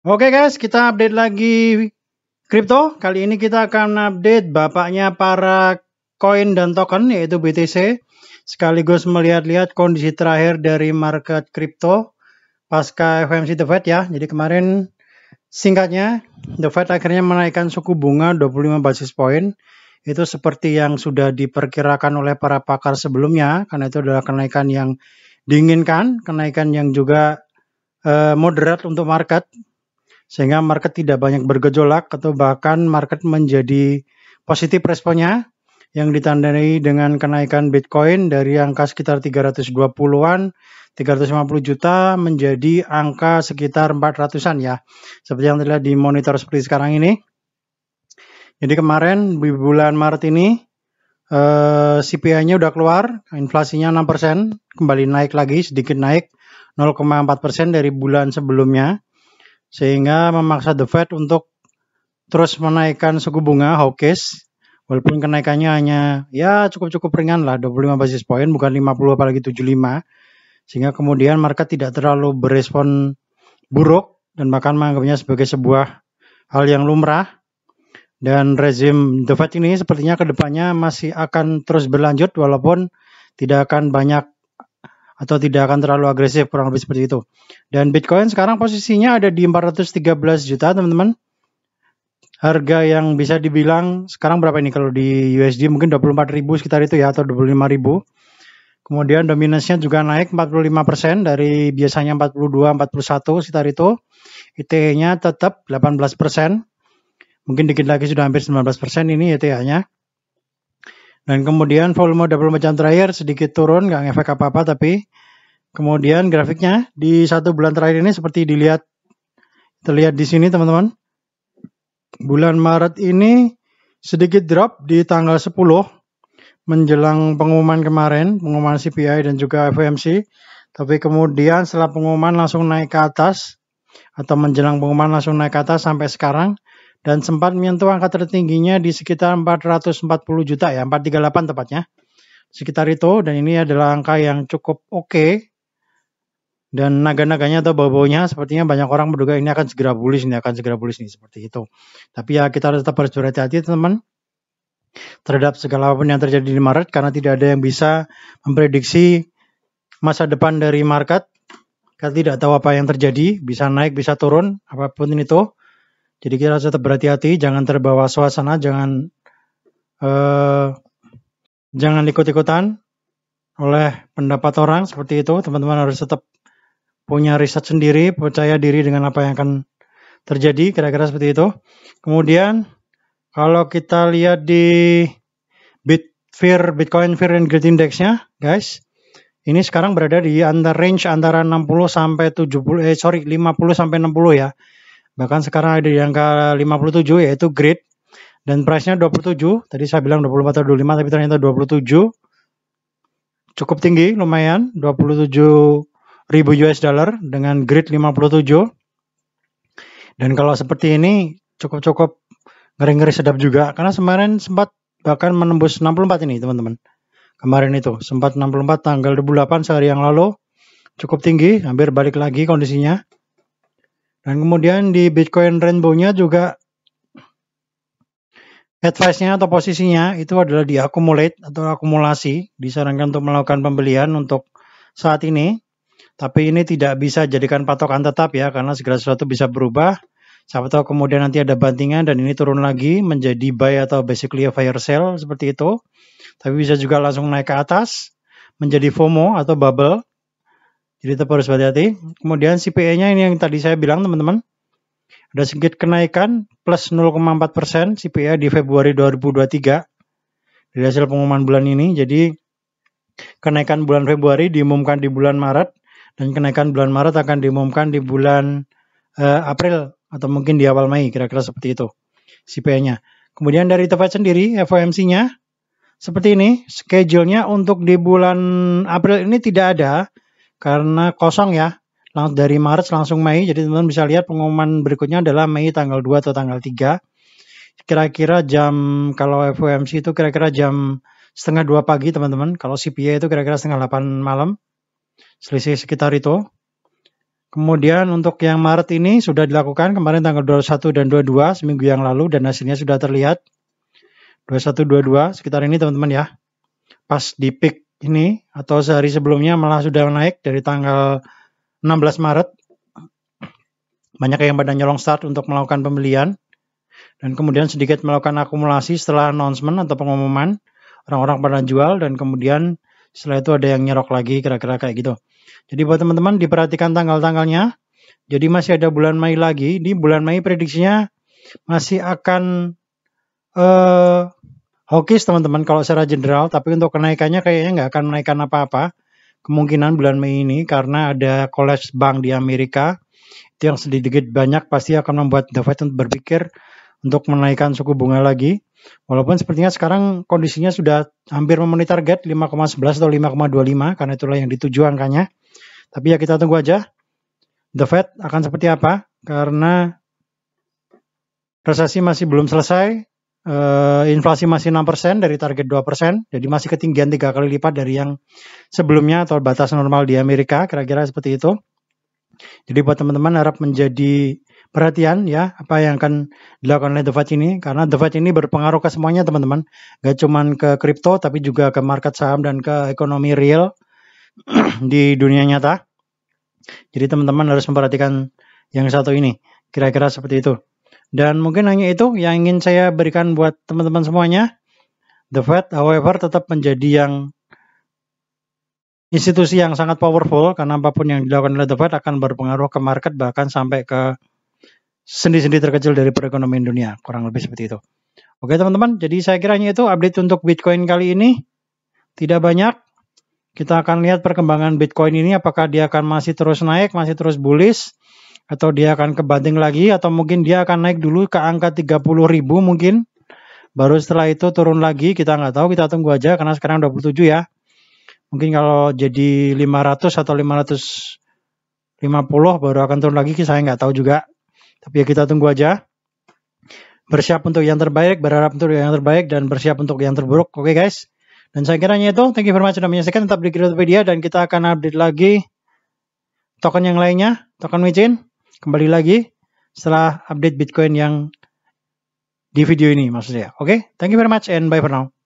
Oke okay guys, kita update lagi kripto. Kali ini kita akan update bapaknya para koin dan token yaitu BTC. Sekaligus melihat-lihat kondisi terakhir dari market kripto pasca FOMC The Fed ya. Jadi kemarin singkatnya The Fed akhirnya menaikkan suku bunga 25 basis point. Itu seperti yang sudah diperkirakan oleh para pakar sebelumnya karena itu adalah kenaikan yang diinginkan, kenaikan yang juga eh, moderat untuk market sehingga market tidak banyak bergejolak atau bahkan market menjadi positif responnya yang ditandai dengan kenaikan Bitcoin dari angka sekitar 320-an, 350 juta menjadi angka sekitar 400-an ya. Seperti yang terlihat di monitor seperti sekarang ini. Jadi kemarin di bulan Maret ini eh, CPI-nya udah keluar, inflasinya 6%, kembali naik lagi, sedikit naik 0,4% dari bulan sebelumnya sehingga memaksa The Fed untuk terus menaikkan suku bunga hawkish walaupun kenaikannya hanya ya cukup-cukup ringan lah 25 basis point bukan 50 apalagi 75 sehingga kemudian market tidak terlalu berespon buruk dan bahkan menganggapnya sebagai sebuah hal yang lumrah dan rezim The Fed ini sepertinya kedepannya masih akan terus berlanjut walaupun tidak akan banyak atau tidak akan terlalu agresif kurang lebih seperti itu. Dan Bitcoin sekarang posisinya ada di 413 juta teman-teman. Harga yang bisa dibilang sekarang berapa ini kalau di USD mungkin 24 ribu sekitar itu ya atau 25 ribu. Kemudian dominasinya juga naik 45% dari biasanya 42, 41 sekitar itu. eth nya tetap 18%. Mungkin dikit lagi sudah hampir 19% ini ETH-nya. Dan kemudian volume double macan terakhir sedikit turun, nggak ngefek apa-apa, tapi kemudian grafiknya di satu bulan terakhir ini seperti dilihat, terlihat di sini teman-teman. Bulan Maret ini sedikit drop di tanggal 10 menjelang pengumuman kemarin, pengumuman CPI dan juga FOMC. Tapi kemudian setelah pengumuman langsung naik ke atas atau menjelang pengumuman langsung naik ke atas sampai sekarang dan sempat menyentuh angka tertingginya di sekitar 440 juta ya, 438 tepatnya. Sekitar itu dan ini adalah angka yang cukup oke okay. dan naga-naganya atau bau-baunya sepertinya banyak orang menduga ini akan segera bullish, ini akan segera bullish nih seperti itu. Tapi ya kita tetap harus berhati-hati teman-teman terhadap segala apapun yang terjadi di Maret karena tidak ada yang bisa memprediksi masa depan dari market. Kita tidak tahu apa yang terjadi, bisa naik, bisa turun, apapun itu. Jadi kita harus tetap berhati-hati, jangan terbawa suasana, jangan uh, jangan ikut-ikutan oleh pendapat orang seperti itu. Teman-teman harus tetap punya riset sendiri, percaya diri dengan apa yang akan terjadi, kira-kira seperti itu. Kemudian kalau kita lihat di Bitfear, Bitcoin Fear and Greed Index-nya, guys, ini sekarang berada di antar range antara 60 sampai 70 eh sorry 50 sampai 60 ya Bahkan sekarang ada di angka 57 yaitu Grid dan price-nya 27. Tadi saya bilang 24 atau 25 tapi ternyata 27. Cukup tinggi lumayan 27.000 ribu US dollar dengan grid 57. Dan kalau seperti ini cukup-cukup ngeri-ngeri sedap juga karena kemarin sempat bahkan menembus 64 ini teman-teman. Kemarin itu sempat 64 tanggal 28 sehari yang lalu cukup tinggi hampir balik lagi kondisinya. Dan kemudian di Bitcoin Rainbow-nya juga advice-nya atau posisinya itu adalah di accumulate atau akumulasi. Disarankan untuk melakukan pembelian untuk saat ini. Tapi ini tidak bisa jadikan patokan tetap ya karena segala sesuatu bisa berubah. Siapa tahu kemudian nanti ada bantingan dan ini turun lagi menjadi buy atau basically a fire sale seperti itu. Tapi bisa juga langsung naik ke atas menjadi FOMO atau bubble jadi tetap harus hati-hati. Kemudian CPE-nya ini yang tadi saya bilang teman-teman. Ada sedikit kenaikan plus 0,4 persen CPE di Februari 2023. Dari hasil pengumuman bulan ini. Jadi kenaikan bulan Februari diumumkan di bulan Maret. Dan kenaikan bulan Maret akan diumumkan di bulan uh, April atau mungkin di awal Mei. Kira-kira seperti itu CPE-nya. Kemudian dari tepat sendiri FOMC-nya seperti ini, schedule-nya untuk di bulan April ini tidak ada, karena kosong ya langsung dari Maret langsung Mei. Jadi teman-teman bisa lihat pengumuman berikutnya adalah Mei tanggal 2 atau tanggal 3. Kira-kira jam kalau FOMC itu kira-kira jam setengah dua pagi teman-teman. Kalau CPI itu kira-kira setengah 8 malam. Selisih sekitar itu. Kemudian untuk yang Maret ini sudah dilakukan kemarin tanggal 21 dan 22 seminggu yang lalu dan hasilnya sudah terlihat. 21 22 sekitar ini teman-teman ya. Pas di peak ini atau sehari sebelumnya malah sudah naik dari tanggal 16 Maret. Banyak yang pada nyolong start untuk melakukan pembelian dan kemudian sedikit melakukan akumulasi setelah announcement atau pengumuman orang-orang pada jual dan kemudian setelah itu ada yang nyerok lagi kira-kira kayak gitu. Jadi buat teman-teman diperhatikan tanggal-tanggalnya. Jadi masih ada bulan Mei lagi. Di bulan Mei prediksinya masih akan eh, hawkish teman-teman kalau secara general, tapi untuk kenaikannya kayaknya nggak akan menaikkan apa-apa. Kemungkinan bulan Mei ini karena ada college bank di Amerika, itu yang sedikit banyak pasti akan membuat The Fed untuk berpikir untuk menaikkan suku bunga lagi. Walaupun sepertinya sekarang kondisinya sudah hampir memenuhi target 5,11 atau 5,25 karena itulah yang dituju angkanya. Tapi ya kita tunggu aja The Fed akan seperti apa karena resesi masih belum selesai, Uh, inflasi masih 6% dari target 2%, jadi masih ketinggian tiga kali lipat dari yang sebelumnya atau batas normal di Amerika, kira-kira seperti itu. Jadi buat teman-teman harap menjadi perhatian ya apa yang akan dilakukan oleh The Fed ini karena The Fed ini berpengaruh ke semuanya teman-teman gak cuman ke kripto tapi juga ke market saham dan ke ekonomi real di dunia nyata jadi teman-teman harus memperhatikan yang satu ini kira-kira seperti itu dan mungkin hanya itu yang ingin saya berikan buat teman-teman semuanya. The Fed, however, tetap menjadi yang institusi yang sangat powerful karena apapun yang dilakukan oleh The Fed akan berpengaruh ke market bahkan sampai ke sendi-sendi terkecil dari perekonomian dunia, kurang lebih seperti itu. Oke teman-teman, jadi saya kira hanya itu update untuk Bitcoin kali ini. Tidak banyak. Kita akan lihat perkembangan Bitcoin ini apakah dia akan masih terus naik, masih terus bullish atau dia akan kebanting lagi atau mungkin dia akan naik dulu ke angka 30 ribu mungkin baru setelah itu turun lagi kita nggak tahu kita tunggu aja karena sekarang 27 ya mungkin kalau jadi 500 atau 550 baru akan turun lagi saya nggak tahu juga tapi ya kita tunggu aja bersiap untuk yang terbaik berharap untuk yang terbaik dan bersiap untuk yang terburuk oke okay, guys dan saya kiranya itu thank you very much sudah menyaksikan tetap di video dan kita akan update lagi token yang lainnya token micin kembali lagi setelah update Bitcoin yang di video ini maksudnya. Oke, okay? thank you very much and bye for now.